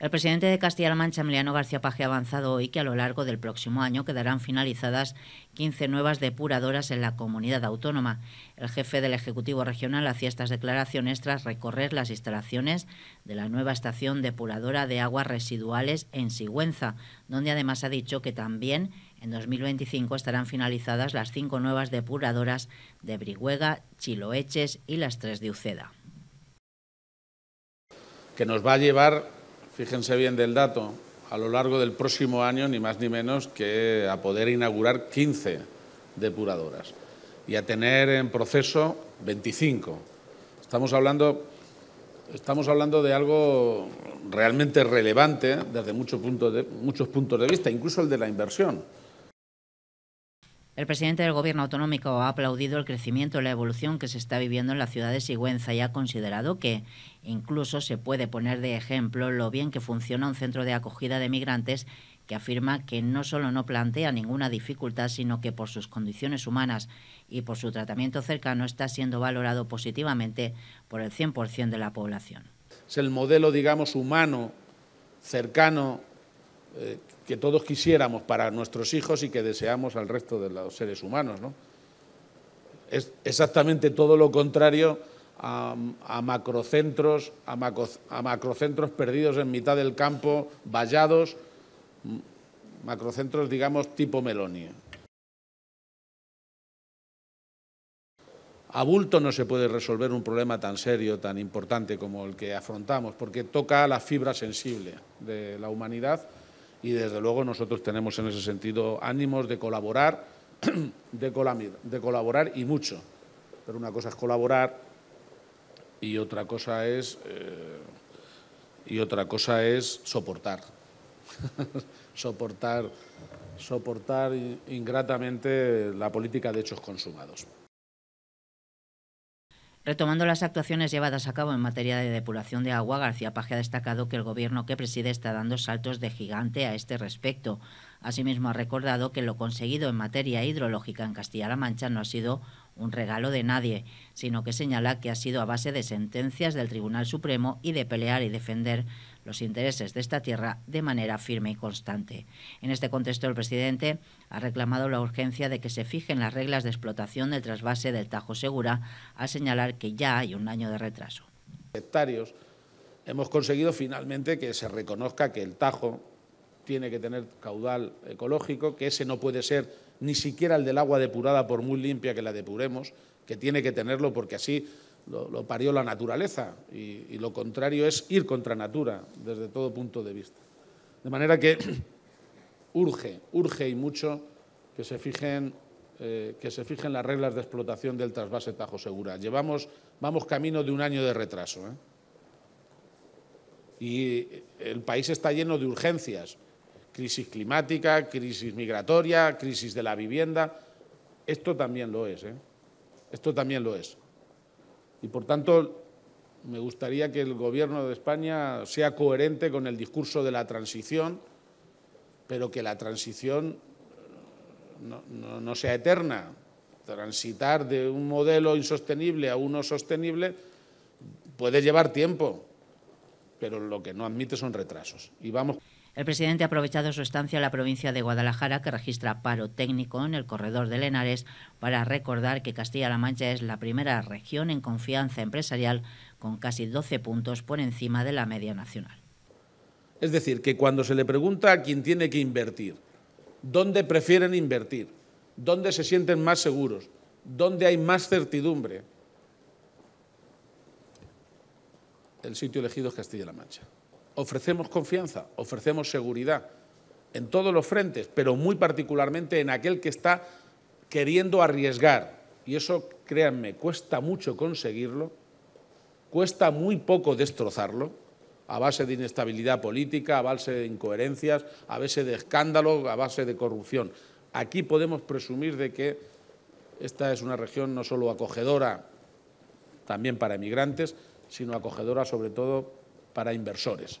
El presidente de Castilla-La Mancha, Emiliano García Paje, ha avanzado hoy que a lo largo del próximo año quedarán finalizadas 15 nuevas depuradoras en la comunidad autónoma. El jefe del Ejecutivo Regional hacía estas declaraciones tras recorrer las instalaciones de la nueva estación depuradora de aguas residuales en Sigüenza, donde además ha dicho que también en 2025 estarán finalizadas las cinco nuevas depuradoras de Brihuega, Chiloeches y las tres de Uceda. Que nos va a llevar fíjense bien del dato, a lo largo del próximo año ni más ni menos que a poder inaugurar 15 depuradoras y a tener en proceso 25. Estamos hablando, estamos hablando de algo realmente relevante desde muchos puntos de vista, incluso el de la inversión. El presidente del Gobierno autonómico ha aplaudido el crecimiento y la evolución que se está viviendo en la ciudad de Sigüenza y ha considerado que incluso se puede poner de ejemplo lo bien que funciona un centro de acogida de migrantes que afirma que no solo no plantea ninguna dificultad, sino que por sus condiciones humanas y por su tratamiento cercano está siendo valorado positivamente por el 100% de la población. Es el modelo, digamos, humano, cercano, eh, que todos quisiéramos para nuestros hijos y que deseamos al resto de los seres humanos. Es exactamente todo lo contrario a, macrocentros, a, macrocentros perdidos en mitad del campo, vallados, macrocentros, digamos, tipo Melonia. A bulto no se puede resolver un problema tan serio, tan importante como el que afrontamos, porque toca la fibra sensible de la humanidad y desde luego nosotros tenemos en ese sentido ánimos de colaborar, de, colaborar y mucho. Pero una cosa es colaborar y otra cosa es eh, y otra cosa es soportar, soportar, soportar ingratamente la política de hechos consumados. Retomando las actuaciones llevadas a cabo en materia de depuración de agua, García Paje ha destacado que el Gobierno que preside está dando saltos de gigante a este respecto. Asimismo, ha recordado que lo conseguido en materia hidrológica en Castilla-La Mancha no ha sido un regalo de nadie, sino que señala que ha sido a base de sentencias del Tribunal Supremo y de pelear y defender los intereses de esta tierra de manera firme y constante. En este contexto, el presidente ha reclamado la urgencia de que se fijen las reglas de explotación del trasvase del Tajo Segura, al señalar que ya hay un año de retraso. Hemos conseguido finalmente que se reconozca que el Tajo tiene que tener caudal ecológico, que ese no puede ser ni siquiera el del agua depurada, por muy limpia que la depuremos, que tiene que tenerlo porque así lo, parió la naturaleza y, lo contrario es ir contra natura desde todo punto de vista. De manera que urge, urge y mucho que se fijen, eh, que se fijen las reglas de explotación del trasvase Tajo Segura. Llevamos, vamos camino de un año de retraso. ¿eh? Y el país está lleno de urgencias crisis climática, crisis migratoria, crisis de la vivienda. Esto también lo es, ¿eh? esto también lo es. Y por tanto, me gustaría que el Gobierno de España sea coherente con el discurso de la transición, pero que la transición eh, no, no sea eterna. Transitar de un modelo insostenible a uno sostenible puede llevar tiempo, pero lo que no admite son retrasos. Y vamos. El presidente ha aprovechado su estancia en la provincia de Guadalajara, que registra paro técnico en el corredor de Lenares, para recordar que Castilla-La Mancha es la primera región en confianza empresarial, con casi 12 puntos por encima de la media nacional. Es decir, que cuando se le pregunta a quién tiene que invertir, dónde prefieren invertir, dónde se sienten más seguros, dónde hay más certidumbre, el sitio elegido es Castilla-La Mancha ofrecemos confianza, ofrecemos seguridad en todos los frentes, pero muy particularmente en aquel que está queriendo arriesgar. Y eso, créanme, cuesta mucho conseguirlo, cuesta muy poco destrozarlo, a base de inestabilidad política, a base de incoherencias, a base de escándalo, a base de corrupción. Aquí podemos presumir de que esta es una región no solo acogedora también para emigrantes, sino acogedora sobre todo para inversores.